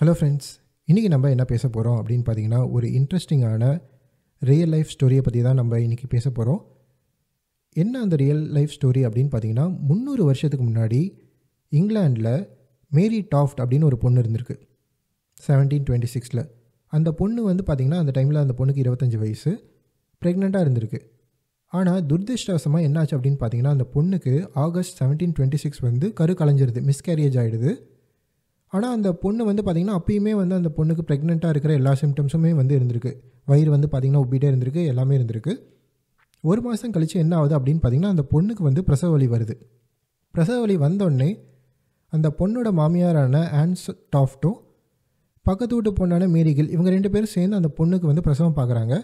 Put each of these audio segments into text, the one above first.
hello friends இன்றைக்கி நம்ம என்ன பேச போகிறோம் அப்படின்னு பார்த்தீங்கன்னா ஒரு இன்ட்ரெஸ்டிங்கான ரியல் லைஃப் ஸ்டோரியை பற்றி தான் நம்ம இன்றைக்கி பேச போகிறோம் என்ன அந்த ரியல் லைஃப் ஸ்டோரி அப்படின்னு பார்த்தீங்கன்னா முந்நூறு வருஷத்துக்கு முன்னாடி இங்கிலாண்டில் மேரி டாஃப்ட் அப்படின்னு ஒரு பொண்ணு இருந்திருக்கு செவன்டீன் டுவெண்ட்டி சிக்ஸில் அந்த பொண்ணு வந்து பார்த்திங்கன்னா அந்த டைமில் அந்த பொண்ணுக்கு இருபத்தஞ்சி வயசு ப்ரெக்னெண்ட்டாக இருந்திருக்கு ஆனால் துர்திருஷ்டவசமாக என்னாச்சு அப்படின்னு பார்த்தீங்கன்னா அந்த பொண்ணுக்கு ஆகஸ்ட் செவன்டீன் டுவெண்ட்டி சிக்ஸ் வந்து கரு கலைஞ்சிருது மிஸ்கேரியேஜ் ஆகிடுது ஆனால் அந்த பொண்ணு வந்து பார்த்திங்கன்னா அப்பயுமே வந்து அந்த பொண்ணுக்கு ப்ரெக்னெண்ட்டாக இருக்கிற எல்லா சிம்டம்ஸுமே வந்து இருந்திருக்கு வயிறு வந்து பார்த்திங்கன்னா உப்பிட்டே இருந்திருக்கு எல்லாமே இருந்திருக்கு ஒரு மாதம் கழித்து என்ன ஆகுது அப்படின்னு பார்த்திங்கன்னா அந்த பொண்ணுக்கு வந்து பிரசவ வலி வருது பிரசவ வலி வந்தோடனே அந்த பொண்ணோட மாமியாரான ஆன்ஸ் டாஃப்டும் பக்கத்து வீட்டு பொண்ணான மேரிகில் இவங்க ரெண்டு பேரும் சேர்ந்து அந்த பொண்ணுக்கு வந்து பிரசவம் பார்க்குறாங்க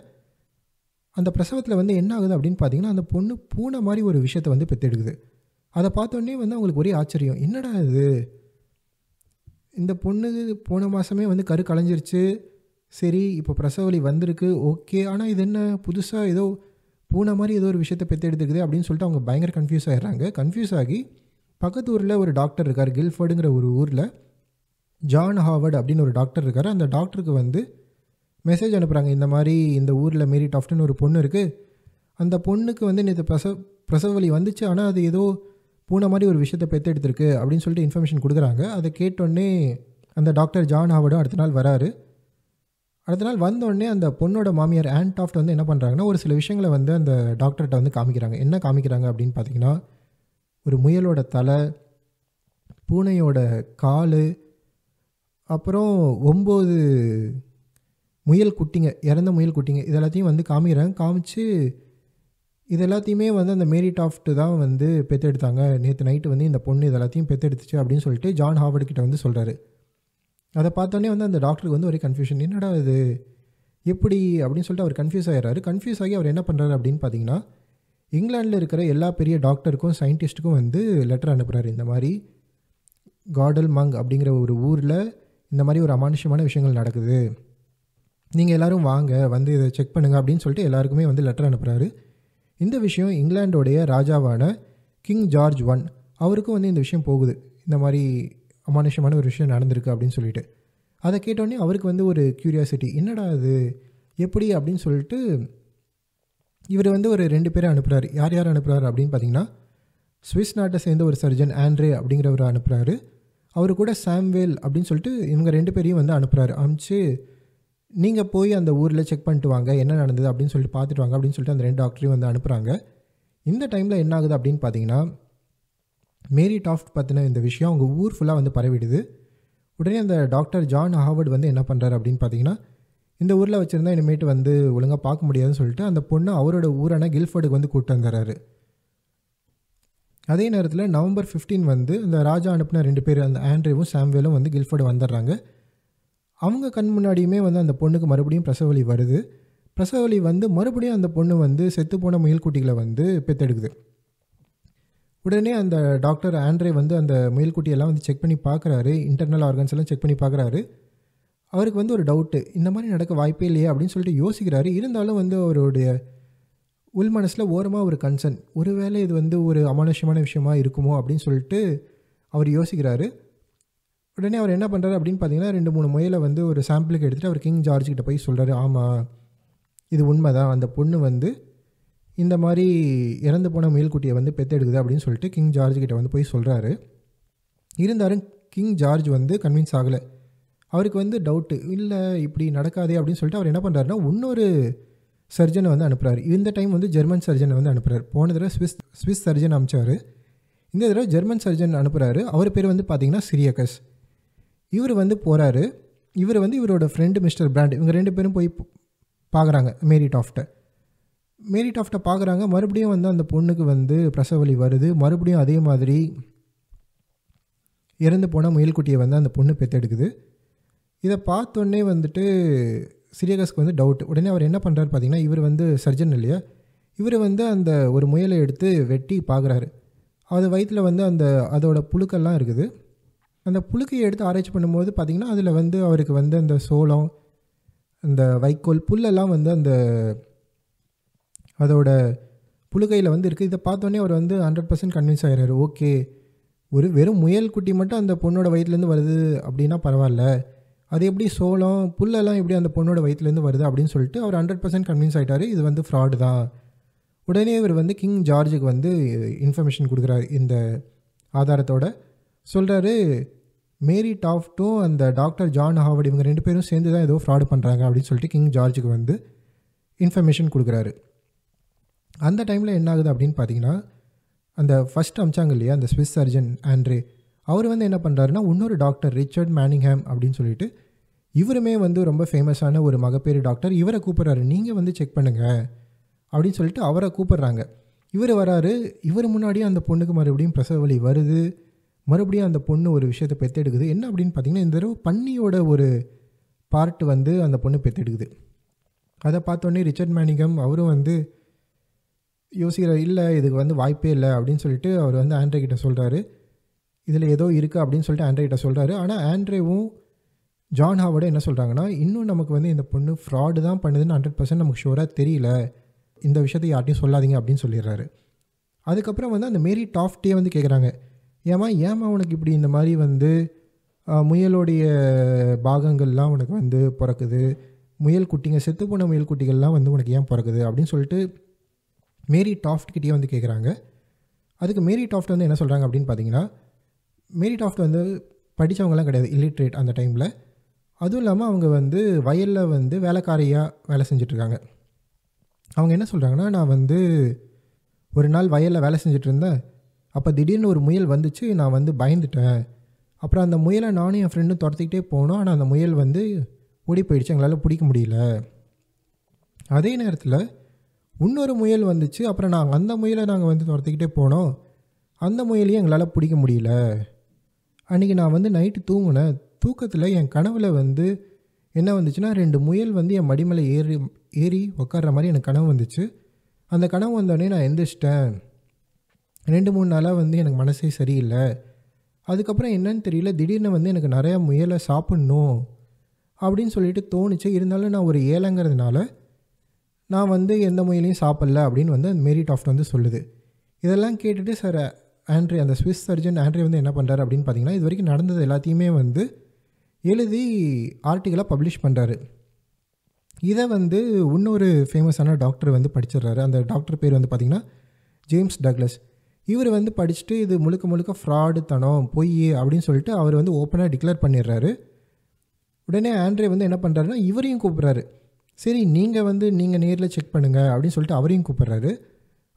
அந்த பிரசவத்தில் வந்து என்ன ஆகுது அப்படின்னு பார்த்தீங்கன்னா அந்த பொண்ணு பூனை மாதிரி ஒரு விஷயத்தை வந்து பெற்றெடுக்குது அதை பார்த்தோன்னே வந்து அவங்களுக்கு ஒரே ஆச்சரியம் என்னடா இது இந்த பொண்ணு போன மாதமே வந்து கரு கலைஞ்சிருச்சு சரி இப்போ பிரசவ வலி வந்திருக்கு ஓகே ஆனால் இது என்ன புதுசாக ஏதோ பூனை மாதிரி ஏதோ ஒரு விஷயத்தை பெற்று எடுத்துக்குது அப்படின்னு சொல்லிட்டு அவங்க பயங்கர கன்ஃபியூஸ் ஆகிடுறாங்க கன்ஃபியூஸ் ஆகி பக்கத்து ஊரில் ஒரு டாக்டர் இருக்கார் கில்ஃபர்டுங்கிற ஒரு ஊரில் ஜான் ஹாவர்ட் அப்படின்னு ஒரு டாக்டர் இருக்கார் அந்த டாக்டருக்கு வந்து மெசேஜ் அனுப்புகிறாங்க இந்த மாதிரி இந்த ஊரில் மேரி டாஃப்டன் ஒரு பொண்ணு இருக்குது அந்த பொண்ணுக்கு வந்து நேற்று பிரசவ வலி வந்துச்சு ஆனால் அது ஏதோ பூனை மாதிரி ஒரு விஷயத்தை பெற்றெடுத்திருக்கு அப்படின்னு சொல்லிட்டு இன்ஃபர்மேஷன் கொடுக்குறாங்க அதை கேட்டோடனே அந்த டாக்டர் ஜான் ஹாவர்டும் அடுத்த நாள் வராரு அடுத்த நாள் வந்தோடனே அந்த பொண்ணோட மாமியார் ஆன்டாஃப்ட் வந்து என்ன பண்ணுறாங்கன்னா ஒரு சில விஷயங்களை வந்து அந்த டாக்டர்கிட்ட வந்து காமிக்கிறாங்க என்ன காமிக்கிறாங்க அப்படின்னு பார்த்தீங்கன்னா ஒரு முயலோட தலை பூனையோட கால் அப்புறம் ஒம்பது முயல் குட்டிங்க இறந்த முயல் குட்டிங்க இது எல்லாத்தையும் வந்து காமிக்கிறாங்க காமிச்சு இது எல்லாத்தையுமே வந்து அந்த மேரி டாஃப்ட் தான் வந்து பெற்றெடுத்தாங்க நேற்று நைட்டு வந்து இந்த பொண்ணு இது எல்லாத்தையும் பெற்றெடுத்துச்சு அப்படின்னு சொல்லிட்டு ஜான் ஹாவர்டு கிட்ட வந்து சொல்கிறாரு அதை பார்த்தோன்னே வந்து அந்த டாக்டருக்கு வந்து ஒரே கன்ஃபியூஷன் என்னடா இது எப்படி அப்படின்னு சொல்லிட்டு அவர் கன்ஃபியூஸ் ஆகிறாரு கன்ஃபியூஸ் ஆகி அவர் என்ன பண்ணுறாரு அப்படின்னு பார்த்தீங்கன்னா இங்கிலாண்டில் இருக்கிற எல்லா பெரிய டாக்டருக்கும் சயின்டிஸ்ட்டுக்கும் வந்து லெட்டர் அனுப்புகிறாரு இந்த மாதிரி காடல் மங் அப்படிங்கிற ஒரு ஊரில் இந்த மாதிரி ஒரு அமானுஷ்யமான விஷயங்கள் நடக்குது நீங்கள் எல்லோரும் வாங்க வந்து இதை செக் பண்ணுங்கள் அப்படின்னு சொல்லிட்டு எல்லாருக்குமே வந்து லெட்டர் அனுப்புகிறாரு இந்த விஷயம் இங்கிலாண்டோடைய ராஜாவான கிங் ஜார்ஜ் ஒன் அவருக்கும் வந்து இந்த விஷயம் போகுது இந்த மாதிரி அமானுஷமான ஒரு விஷயம் நடந்திருக்கு அப்படின்னு சொல்லிட்டு அதை கேட்டோடனே அவருக்கு வந்து ஒரு க்யூரியாசிட்டி என்னடா அது எப்படி அப்படின்னு சொல்லிட்டு இவர் வந்து ஒரு ரெண்டு பேரை அனுப்புகிறாரு யார் யார் அனுப்புகிறாரு அப்படின்னு பார்த்தீங்கன்னா சுவிஸ் நாட்டை சேர்ந்த ஒரு சர்ஜன் ஆண்ட்ரே அப்படிங்கிறவரை அனுப்புகிறாரு அவர் கூட சாம்வேல் அப்படின்னு சொல்லிட்டு இவங்க ரெண்டு பேரையும் வந்து அனுப்புகிறாரு அனுப்பிச்சு நீங்கள் போய் அந்த ஊரில் செக் பண்ணிட்டு வாங்க என்ன நடந்தது அப்படின்னு சொல்லிட்டு பார்த்துட்டு வாங்க அப்படின்னு சொல்லிட்டு அந்த ரெண்டு டாக்டரையும் வந்து அனுப்புகிறாங்க இந்த டைமில் என்ன ஆகுது அப்படின்னு பார்த்தீங்கன்னா மேரி டாஃப்ட் பற்றின இந்த விஷயம் அவங்க ஊர் ஃபுல்லாக வந்து பரவிடுது உடனே அந்த டாக்டர் ஜான் ஹாவர்ட் வந்து என்ன பண்ணுறாரு அப்படின்னு பார்த்தீங்கன்னா இந்த ஊரில் வச்சுருந்தா இனிமேட்டு வந்து ஒழுங்காக பார்க்க முடியாதுன்னு சொல்லிட்டு அந்த பொண்ணு அவரோட ஊரான கில்ஃபர்டுக்கு வந்து கூப்பிட்டு வந்துடுறாரு அதே நேரத்தில் நவம்பர் ஃபிஃப்டீன் வந்து இந்த ராஜா அனுப்பின ரெண்டு பேர் அந்த ஆண்ட்ரேவும் சாம்வேலும் வந்து கில்ஃபர்டு வந்துடுறாங்க அவங்க கண் முன்னாடியுமே வந்து அந்த பொண்ணுக்கு மறுபடியும் பிரசவலி வருது பிரசவ வலி வந்து மறுபடியும் அந்த பொண்ணு வந்து செத்துப்போன முயல்குட்டிகளை வந்து பெத்தெடுக்குது உடனே அந்த டாக்டர் ஆண்ட்ரே வந்து அந்த முயல்குட்டியெல்லாம் வந்து செக் பண்ணி பார்க்குறாரு இன்டர்னல் ஆர்கன்ஸ் எல்லாம் செக் பண்ணி பார்க்குறாரு அவருக்கு வந்து ஒரு டவுட்டு இந்த மாதிரி நடக்க வாய்ப்பே இல்லையே அப்படின்னு சொல்லிட்டு யோசிக்கிறாரு இருந்தாலும் வந்து அவருடைய உள் மனசில் ஓரமாக ஒரு கன்சர்ன் ஒருவேளை இது வந்து ஒரு அமானுஷ்யமான விஷயமா இருக்குமோ அப்படின்னு சொல்லிட்டு அவர் யோசிக்கிறாரு உடனே அவர் என்ன பண்ணுறாரு அப்படின்னு பார்த்தீங்கன்னா ரெண்டு மூணு முயலை வந்து ஒரு சாம்பிளுக்கு எடுத்துகிட்டு அவர் கிங் ஜார்ஜ் கிட்ட போய் சொல்கிறாரு ஆமாம் இது உண்மை தான் அந்த பொண்ணு வந்து இந்த மாதிரி இறந்து போன முயல்குட்டியை வந்து பெற்றெடுக்குது அப்படின்னு சொல்லிட்டு கிங் ஜார்ஜ் கிட்ட வந்து போய் சொல்கிறாரு இருந்தாலும் கிங் ஜார்ஜ் வந்து கன்வின்ஸ் ஆகலை அவருக்கு வந்து டவுட்டு இல்லை இப்படி நடக்காதே அப்படின்னு சொல்லிட்டு அவர் என்ன பண்ணுறாருன்னா இன்னொரு சர்ஜனை வந்து அனுப்புகிறார் இந்த டைம் வந்து ஜெர்மன் சர்ஜனை வந்து அனுப்புகிறார் போன தடவை ஸ்விஸ் ஸ்விஸ் சர்ஜன் அனுப்பிச்சார் இந்த தடவை ஜெர்மன் சர்ஜன் அனுப்புகிறாரு அவர் பேர் வந்து பார்த்திங்கன்னா சிரியகஸ் இவர் வந்து போகிறாரு இவர் வந்து இவரோட ஃப்ரெண்டு மிஸ்டர் பிராண்ட் இவங்க ரெண்டு பேரும் போய் பார்க்குறாங்க மேரி டாஃப்ட்டை மேரி டாஃப்டை பார்க்குறாங்க மறுபடியும் வந்து அந்த பொண்ணுக்கு வந்து பிரசவலி வருது மறுபடியும் அதே மாதிரி இறந்து போன முயல்குட்டியை வந்து அந்த பொண்ணு பெற்றெடுக்குது இதை பார்த்தோன்னே வந்துட்டு சிரியகஸ்க்கு வந்து டவுட் உடனே அவர் என்ன பண்ணுறாரு பார்த்தீங்கன்னா இவர் வந்து சர்ஜன் இல்லையா இவர் வந்து அந்த ஒரு முயலை எடுத்து வெட்டி பார்க்குறாரு அது வயிற்றில் வந்து அந்த அதோடய புழுக்கள்லாம் இருக்குது அந்த புழுக்கையை எடுத்து ஆராய்ச்சி பண்ணும்போது பார்த்திங்கன்னா அதில் வந்து அவருக்கு வந்து அந்த சோளம் அந்த வைக்கோல் புல்லெல்லாம் வந்து அந்த அதோட புழுக்கையில் வந்து இருக்குது இதை பார்த்தோன்னே அவர் வந்து ஹண்ட்ரட் பர்சன்ட் கன்வின்ஸ் ஆகிறாரு ஓகே ஒரு வெறும் முயல் குட்டி மட்டும் அந்த பொண்ணோட வயிற்றுலேருந்து வருது அப்படின்னா பரவாயில்ல அது எப்படி சோளம் புல்லெல்லாம் எப்படி அந்த பொண்ணோட வயிற்றுலேருந்து வருது அப்படின்னு சொல்லிட்டு அவர் ஹண்ட்ரட் பர்சன்ட் கன்வின்ஸ் ஆகிட்டார் இது வந்து ஃப்ராடு தான் உடனே இவர் வந்து கிங் ஜார்ஜுக்கு வந்து இன்ஃபர்மேஷன் கொடுக்குறாரு இந்த ஆதாரத்தோட சொல்கிறாரு மேரி டாஃப்டும் அந்த டாக்டர் ஜான் ஹாவர்ட் இவங்க ரெண்டு பேரும் சேர்ந்து தான் ஏதோ ஃப்ராடு பண்ணுறாங்க அப்படின்னு சொல்லிட்டு கிங் ஜார்ஜுக்கு வந்து இன்ஃபர்மேஷன் கொடுக்குறாரு அந்த டைமில் என்ன ஆகுது அப்படின்னு பார்த்தீங்கன்னா அந்த ஃபஸ்ட் அமிச்சாங்க இல்லையா அந்த ஸ்விஸ் சர்ஜன் ஆண்ட்ரே அவர் வந்து என்ன பண்ணுறாருன்னா இன்னொரு டாக்டர் ரிச்சர்ட் மேனிங்ஹாம் அப்படின்னு சொல்லிட்டு இவருமே வந்து ரொம்ப ஃபேமஸான ஒரு மகப்பேறு டாக்டர் இவரை கூப்பிட்றாரு நீங்கள் வந்து செக் பண்ணுங்கள் அப்படின்னு சொல்லிட்டு அவரை கூப்பிட்றாங்க இவர் வராரு இவர் முன்னாடியே அந்த பொண்ணுக்கு மறுபடியும் பிரசவ வலி வருது மறுபடியும் அந்த பொண்ணு ஒரு விஷயத்தை பெற்றெடுக்குது என்ன அப்படின்னு பார்த்தீங்கன்னா இந்த தடவை பன்னியோட ஒரு பார்ட் வந்து அந்த பொண்ணு பெற்றெடுக்குது அதை பார்த்தோன்னே ரிச்சர்ட் மேனிகம் அவரும் வந்து யோசிக்கிற இல்லை இதுக்கு வந்து வாய்ப்பே இல்லை அப்படின்னு சொல்லிட்டு அவர் வந்து ஆண்ட்ரே கிட்ட சொல்கிறாரு இதில் ஏதோ இருக்குது அப்படின்னு சொல்லிட்டு ஆண்ட்ரே கிட்ட சொல்கிறாரு ஆனால் ஆண்ட்ரேவும் ஜான் ஹாவோட என்ன சொல்கிறாங்கன்னா இன்னும் நமக்கு வந்து இந்த பொண்ணு ஃப்ராடு தான் பண்ணுதுன்னு ஹண்ட்ரட் பர்சன்ட் நமக்கு ஷூராக தெரியல இந்த விஷயத்தை யார்ட்டையும் சொல்லாதீங்க அப்படின்னு சொல்லிடுறாரு அதுக்கப்புறம் வந்து அந்த மேரி டாஃப்டே வந்து கேட்குறாங்க ஏமா ஏமா உனக்கு இப்படி இந்த மாதிரி வந்து முயலுடைய பாகங்கள்லாம் உனக்கு வந்து பிறக்குது முயல் குட்டிங்க செத்து போன முயல் குட்டிகள்லாம் வந்து உனக்கு ஏன் பிறக்குது அப்படின்னு சொல்லிட்டு மேரி டாஃப்ட் கிட்டேயே வந்து கேட்குறாங்க அதுக்கு மேரி டாஃப்ட் வந்து என்ன சொல்கிறாங்க அப்படின்னு பார்த்தீங்கன்னா மேரி டாஃப்ட் வந்து படித்தவங்கலாம் கிடையாது இல்லிட்ரேட் அந்த டைமில் அதுவும் இல்லாமல் அவங்க வந்து வயலில் வந்து வேலைக்காரியாக வேலை செஞ்சிட்ருக்காங்க அவங்க என்ன சொல்கிறாங்கன்னா நான் வந்து ஒரு நாள் வயலில் வேலை செஞ்சிட்ருந்தேன் அப்போ திடீர்னு ஒரு முயல் வந்துச்சு நான் வந்து பயந்துட்டேன் அப்புறம் அந்த முயலை நானும் என் ஃப்ரெண்டும் துரத்திக்கிட்டே போனோம் ஆனால் அந்த முயல் வந்து ஓடி போயிடுச்சு எங்களால் பிடிக்க முடியல அதே நேரத்தில் இன்னொரு முயல் வந்துச்சு அப்புறம் நாங்கள் அந்த முயலை நாங்கள் வந்து துரத்திக்கிட்டே போனோம் அந்த முயலையும் எங்களால் பிடிக்க முடியல அன்றைக்கி நான் வந்து நைட்டு தூங்கினேன் தூக்கத்தில் என் கனவில் வந்து என்ன வந்துச்சுன்னா ரெண்டு முயல் வந்து என் மடிமலை ஏறி ஏறி உக்காடுற மாதிரி எனக்கு கனவு வந்துச்சு அந்த கனவு வந்தோடனே நான் எந்திரிச்சிட்டேன் ரெண்டு மூணு நாளாக வந்து எனக்கு மனசே சரியில்லை அதுக்கப்புறம் என்னன்னு தெரியல திடீர்னு வந்து எனக்கு நிறையா முயலை சாப்பிட்ணும் அப்படின்னு சொல்லிட்டு தோணுச்சு இருந்தாலும் நான் ஒரு ஏழைங்கிறதுனால நான் வந்து எந்த முயலையும் சாப்பிட்ல அப்படின்னு வந்து மேரி டாஃப்ட் வந்து சொல்லுது இதெல்லாம் கேட்டுட்டு சார் ஆண்ட்ரி அந்த ஸ்விஸ் சர்ஜன் ஆண்ட்ரி வந்து என்ன பண்ணுறாரு அப்படின்னு பார்த்தீங்கன்னா இது வரைக்கும் நடந்தது எல்லாத்தையுமே வந்து எழுதி ஆர்டிக்கலாக பப்ளிஷ் பண்ணுறாரு இதை வந்து இன்னொரு ஃபேமஸான டாக்டர் வந்து படிச்சிடுறாரு அந்த டாக்டர் பேர் வந்து பார்த்திங்கன்னா ஜேம்ஸ் டக்லஸ் இவர் வந்து படிச்சுட்டு இது முழுக்க முழுக்க ஃப்ராடு தனம் பொய் அப்படின்னு சொல்லிட்டு அவர் வந்து ஓப்பனாக டிக்ளேர் பண்ணிடுறாரு உடனே ஆண்ட்ரே வந்து என்ன பண்ணுறாருன்னா இவரையும் கூப்பிட்றாரு சரி நீங்கள் வந்து நீங்கள் நேரில் செக் பண்ணுங்கள் அப்படின்னு சொல்லிட்டு அவரையும் கூப்பிட்றாரு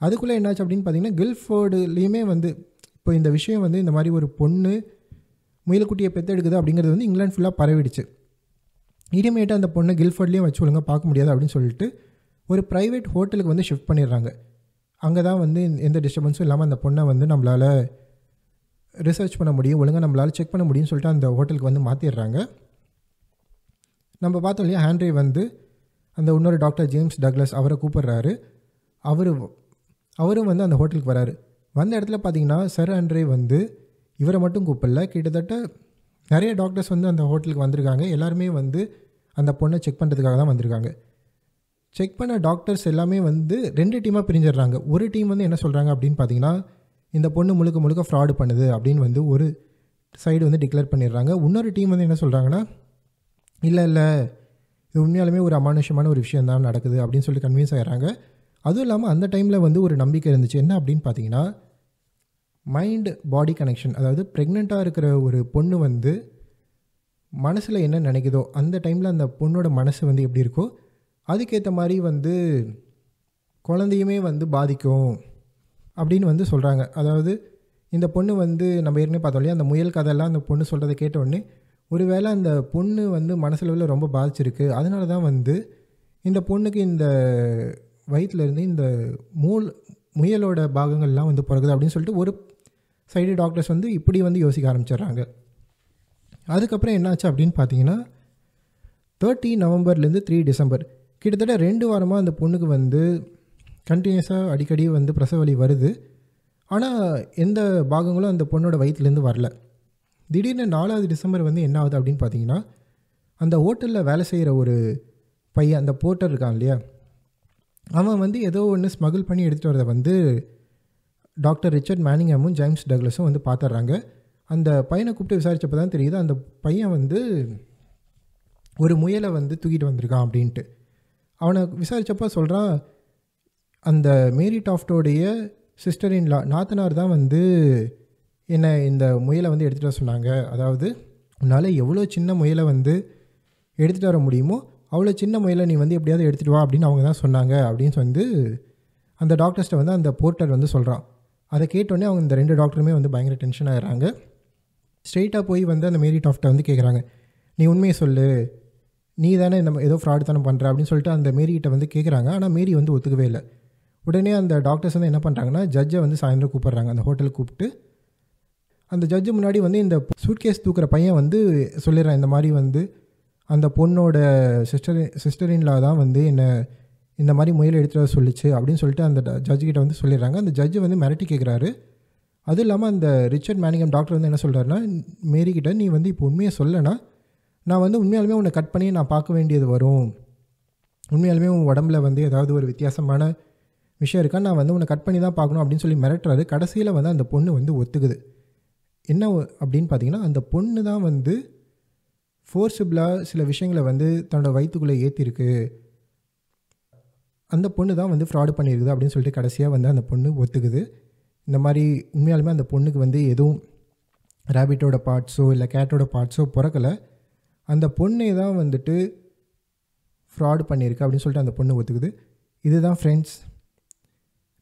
அதுக்குள்ளே என்னாச்சு அப்படின்னு பார்த்தீங்கன்னா கில்ஃபோர்டுலேயுமே வந்து இப்போ இந்த விஷயம் வந்து இந்த மாதிரி ஒரு பொண்ணு முயல்குட்டியை எடுக்குது அப்படிங்கிறது வந்து இங்கிலாந்து ஃபுல்லாக பரவிடுச்சு இனிமேட்டு அந்த பொண்ணை கில்ஃபோர்ட்லேயும் வச்சு ஒழுங்காக பார்க்க முடியாது அப்படின்னு சொல்லிட்டு ஒரு ப்ரைவேட் ஹோட்டலுக்கு வந்து ஷிஃப்ட் பண்ணிடுறாங்க அங்கே தான் வந்து எந்த டிஸ்டர்பன்ஸும் இல்லாமல் அந்த பொண்ணை வந்து நம்மளால் ரிசர்ச் பண்ண முடியும் ஒழுங்காக நம்மளால் செக் பண்ண முடியும்னு சொல்லிட்டு அந்த ஹோட்டலுக்கு வந்து மாற்றிடுறாங்க நம்ம பார்த்தோம் இல்லையா ஹேண்ட்ரி வந்து அந்த இன்னொரு டாக்டர் ஜேம்ஸ் டக்லஸ் அவரை கூப்பிடுறாரு அவர் அவரும் வந்து அந்த ஹோட்டலுக்கு வராரு வந்த இடத்துல பார்த்தீங்கன்னா சர் ஆண்ட்ரே வந்து இவரை மட்டும் கூப்பிடல கிட்டத்தட்ட நிறைய டாக்டர்ஸ் வந்து அந்த ஹோட்டலுக்கு வந்திருக்காங்க எல்லாருமே வந்து அந்த பொண்ணை செக் பண்ணுறதுக்காக தான் வந்திருக்காங்க செக் பண்ண டாக்டர்ஸ் எல்லாமே வந்து ரெண்டு டீமாக பிரிஞ்சிடுறாங்க ஒரு டீம் வந்து என்ன சொல்கிறாங்க அப்படின்னு பார்த்தீங்கன்னா இந்த பொண்ணு முழுக்க முழுக்க ஃப்ராடு பண்ணுது அப்படின்னு வந்து ஒரு சைடு வந்து டிக்ளேர் பண்ணிடுறாங்க இன்னொரு டீம் வந்து என்ன சொல்கிறாங்கன்னா இல்லை இல்லை இது உண்மையாலுமே ஒரு அமானுஷமான ஒரு விஷயம் தான் நடக்குது அப்படின்னு சொல்லி கன்வின்ஸ் ஆகிறாங்க அதுவும் இல்லாமல் அந்த டைமில் வந்து ஒரு நம்பிக்கை இருந்துச்சு என்ன அப்படின்னு பார்த்தீங்கன்னா மைண்ட் பாடி கனெக்ஷன் அதாவது ப்ரெக்னெண்ட்டாக இருக்கிற ஒரு பொண்ணு வந்து மனசில் என்ன நினைக்குதோ அந்த டைமில் அந்த பொண்ணோட மனசு வந்து எப்படி இருக்கோ அதுக்கேற்ற மாதிரி வந்து குழந்தையுமே வந்து பாதிக்கும் அப்படின்னு வந்து சொல்கிறாங்க அதாவது இந்த பொண்ணு வந்து நம்ம ஏற்கனவே பார்த்தோம் இல்லையா அந்த முயல் கதையெல்லாம் அந்த பொண்ணு சொல்கிறத கேட்டோடனே ஒருவேளை அந்த பொண்ணு வந்து மனசளவில் ரொம்ப பாதிச்சிருக்கு அதனால தான் வந்து இந்த பொண்ணுக்கு இந்த வயிற்றுலேருந்து இந்த மூல் முயலோட பாகங்கள்லாம் வந்து பிறகுது அப்படின்னு சொல்லிட்டு ஒரு சைடு டாக்டர்ஸ் வந்து இப்படி வந்து யோசிக்க ஆரம்பிச்சிடுறாங்க அதுக்கப்புறம் என்னாச்சு அப்படின்னு பார்த்தீங்கன்னா தேர்ட்டி நவம்பர்லேருந்து த்ரீ டிசம்பர் கிட்டத்தட்ட ரெண்டு வாரமாக அந்த பொண்ணுக்கு வந்து கண்டினியூஸாக அடிக்கடி வந்து பிரசவலி வருது ஆனால் எந்த பாகங்களும் அந்த பொண்ணோட வயிற்றுலேருந்து வரல திடீர்னு நாலாவது டிசம்பர் வந்து என்ன ஆகுது அப்படின்னு பார்த்தீங்கன்னா அந்த ஹோட்டலில் வேலை செய்கிற ஒரு பையன் அந்த போர்ட்டர் இருக்கான் இல்லையா அவன் வந்து ஏதோ ஒன்று ஸ்மகிள் பண்ணி எடுத்துகிட்டு வரதை வந்து டாக்டர் ரிச்சர்ட் மேனிங்ஹாமும் ஜேம்ஸ் டக்லஸும் வந்து பார்த்துட்றாங்க அந்த பையனை கூப்பிட்டு விசாரித்தப்போ தான் தெரியுது அந்த பையன் வந்து ஒரு முயலை வந்து தூக்கிட்டு வந்திருக்கான் அப்படின்ட்டு அவனை விசாரித்தப்போ சொல்கிறான் அந்த மேரி டாஃப்டோடைய சிஸ்டர் லா நாத்தனார் தான் வந்து என்னை இந்த முயலை வந்து எடுத்துகிட்டு வர சொன்னாங்க அதாவது உன்னால் எவ்வளோ சின்ன முயலை வந்து எடுத்துகிட்டு வர முடியுமோ அவ்வளோ சின்ன முயலை நீ வந்து எப்படியாவது எடுத்துகிட்டு வா அப்படின்னு அவங்க தான் சொன்னாங்க அப்படின்னு வந்து அந்த டாக்டர்ஸ்ட்டை வந்து அந்த போர்ட்டர் வந்து சொல்கிறான் அதை கேட்டோடனே அவங்க இந்த ரெண்டு டாக்டருமே வந்து பயங்கர டென்ஷன் ஆகிடுறாங்க ஸ்ட்ரெயிட்டாக போய் வந்து அந்த மேரி டாஃப்டை வந்து கேட்குறாங்க நீ உண்மையை சொல்லு நீ தானே நம்ம ஏதோ ஃப்ராடு தானே பண்ணுற அப்படின்னு சொல்லிட்டு அந்த மேரிகிட்ட வந்து கேட்குறாங்க ஆனால் மேரி வந்து ஒத்துக்கவே இல்லை உடனே அந்த டாக்டர்ஸ் வந்து என்ன பண்ணுறாங்கன்னா ஜட்ஜை வந்து சாயந்தரம் கூப்பிட்றாங்க அந்த ஹோட்டலுக்கு கூப்பிட்டு அந்த ஜட்ஜு முன்னாடி வந்து இந்த சூட்கேஸ் தூக்குற பையன் வந்து சொல்லிடுறான் இந்த மாதிரி வந்து அந்த பொண்ணோட சிஸ்டர் சிஸ்டரின்லா தான் வந்து என்னை இந்த மாதிரி முயல் எடுத்துகிட்டு சொல்லிச்சு அப்படின்னு சொல்லிட்டு அந்த ஜட்ஜுக்கிட்ட வந்து சொல்லிடுறாங்க அந்த ஜட்ஜு வந்து மிரட்டி கேட்குறாரு அதுவும் இல்லாமல் அந்த ரிச்சர்ட் மேனிகம் டாக்டர் வந்து என்ன சொல்கிறாருன்னா மேரிக்கிட்ட நீ வந்து இப்போ உண்மையை சொல்லனா நான் வந்து உண்மையாலுமே உன்னை கட் பண்ணி நான் பார்க்க வேண்டியது வரும் உண்மையாலுமே உன் உடம்புல வந்து ஏதாவது ஒரு வித்தியாசமான விஷயம் இருக்கா நான் வந்து உன்னை கட் பண்ணி தான் பார்க்கணும் அப்படின்னு சொல்லி மிரட்டுறாரு கடைசியில் வந்து அந்த பொண்ணு வந்து ஒத்துக்குது என்ன அப்படின்னு பார்த்தீங்கன்னா அந்த பொண்ணு தான் வந்து ஃபோர்ஸிபிளாக சில விஷயங்களை வந்து தன்னோட வயிற்றுக்குள்ளே ஏற்றிருக்கு அந்த பொண்ணு தான் வந்து ஃப்ராடு பண்ணியிருக்குது அப்படின்னு சொல்லிட்டு கடைசியாக வந்து அந்த பொண்ணு ஒத்துக்குது இந்த மாதிரி உண்மையாலுமே அந்த பொண்ணுக்கு வந்து எதுவும் ரேபிட்டோட பார்ட்ஸோ இல்லை கேட்டோட பார்ட்ஸோ பிறக்கலை அந்த பொண்ணை தான் வந்துட்டு ஃப்ராடு பண்ணியிருக்கு அப்படின்னு சொல்லிட்டு அந்த பொண்ணு ஒத்துக்குது இதுதான் ஃப்ரெண்ட்ஸ்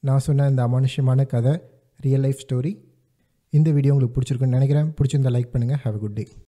நான் சொன்ன இந்த அமானுஷ்யமான கதை ரியல் லைஃப் ஸ்டோரி இந்த வீடியோ உங்களுக்கு பிடிச்சிருக்குன்னு நினைக்கிறேன் பிடிச்சிருந்தா லைக் பண்ணுங்கள் ஹாவ் அ குட் டே